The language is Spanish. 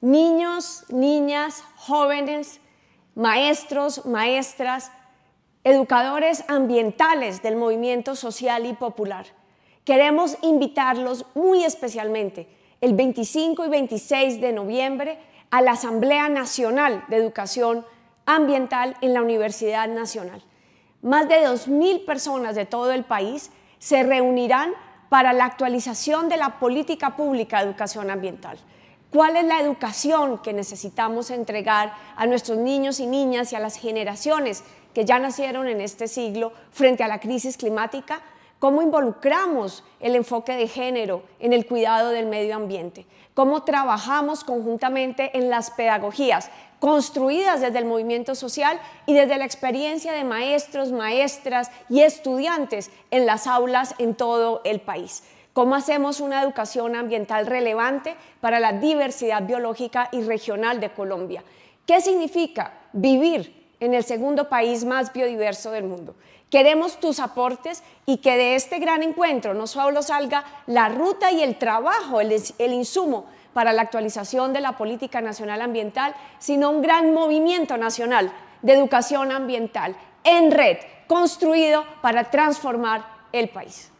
niños, niñas, jóvenes, maestros, maestras, educadores ambientales del movimiento social y popular. Queremos invitarlos muy especialmente el 25 y 26 de noviembre a la Asamblea Nacional de Educación Ambiental en la Universidad Nacional. Más de 2.000 personas de todo el país se reunirán para la actualización de la política pública de educación ambiental. ¿Cuál es la educación que necesitamos entregar a nuestros niños y niñas y a las generaciones que ya nacieron en este siglo frente a la crisis climática? ¿Cómo involucramos el enfoque de género en el cuidado del medio ambiente? ¿Cómo trabajamos conjuntamente en las pedagogías construidas desde el movimiento social y desde la experiencia de maestros, maestras y estudiantes en las aulas en todo el país? ¿Cómo hacemos una educación ambiental relevante para la diversidad biológica y regional de Colombia? ¿Qué significa vivir en el segundo país más biodiverso del mundo? Queremos tus aportes y que de este gran encuentro no solo salga la ruta y el trabajo, el, insumo para la actualización de la política nacional ambiental, sino un gran movimiento nacional de educación ambiental en red, construido para transformar el país.